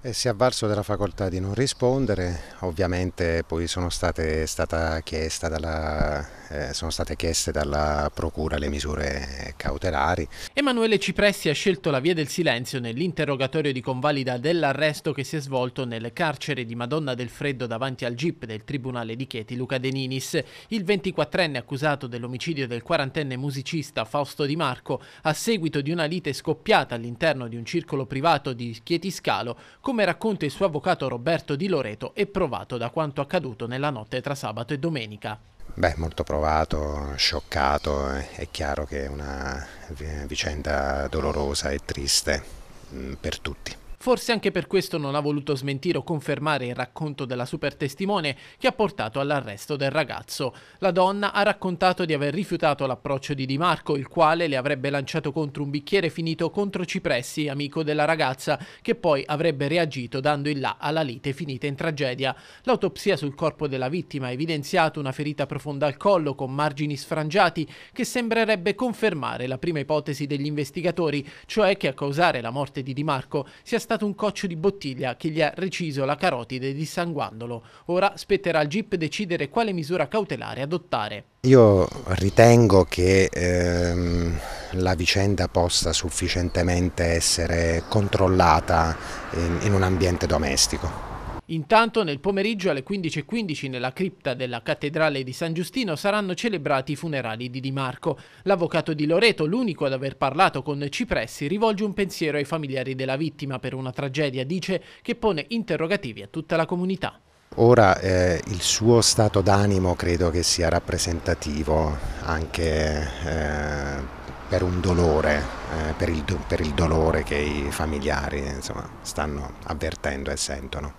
E eh, si è avvarso della facoltà di non rispondere, ovviamente poi sono state, dalla, eh, sono state, chieste dalla Procura le misure cautelari. Emanuele Cipressi ha scelto la via del silenzio nell'interrogatorio di convalida dell'arresto che si è svolto nel carcere di Madonna del Freddo davanti al GIP del Tribunale di Chieti Luca Deninis. Il 24enne accusato dell'omicidio del quarantenne musicista Fausto Di Marco a seguito di una lite scoppiata all'interno di un circolo privato di Chieti Scalo come racconta il suo avvocato Roberto Di Loreto, è provato da quanto accaduto nella notte tra sabato e domenica. Beh, molto provato, scioccato, è chiaro che è una eh, vicenda dolorosa e triste mm, per tutti. Forse anche per questo non ha voluto smentire o confermare il racconto della super testimone che ha portato all'arresto del ragazzo. La donna ha raccontato di aver rifiutato l'approccio di Di Marco, il quale le avrebbe lanciato contro un bicchiere finito contro Cipressi, amico della ragazza, che poi avrebbe reagito dando il là alla lite finita in tragedia. L'autopsia sul corpo della vittima ha evidenziato una ferita profonda al collo con margini sfrangiati che sembrerebbe confermare la prima ipotesi degli investigatori, cioè che a causare la morte di Di Marco sia stata stato un coccio di bottiglia che gli ha reciso la carotide dissanguandolo. Ora spetterà al GIP decidere quale misura cautelare adottare. Io ritengo che ehm, la vicenda possa sufficientemente essere controllata in, in un ambiente domestico. Intanto nel pomeriggio alle 15.15 nella cripta della cattedrale di San Giustino saranno celebrati i funerali di Di Marco. L'avvocato di Loreto, l'unico ad aver parlato con Cipressi, rivolge un pensiero ai familiari della vittima per una tragedia, dice, che pone interrogativi a tutta la comunità. Ora eh, il suo stato d'animo credo che sia rappresentativo anche eh, per un dolore, eh, per, il, per, il, dolore che i familiari insomma, stanno avvertendo e sentono.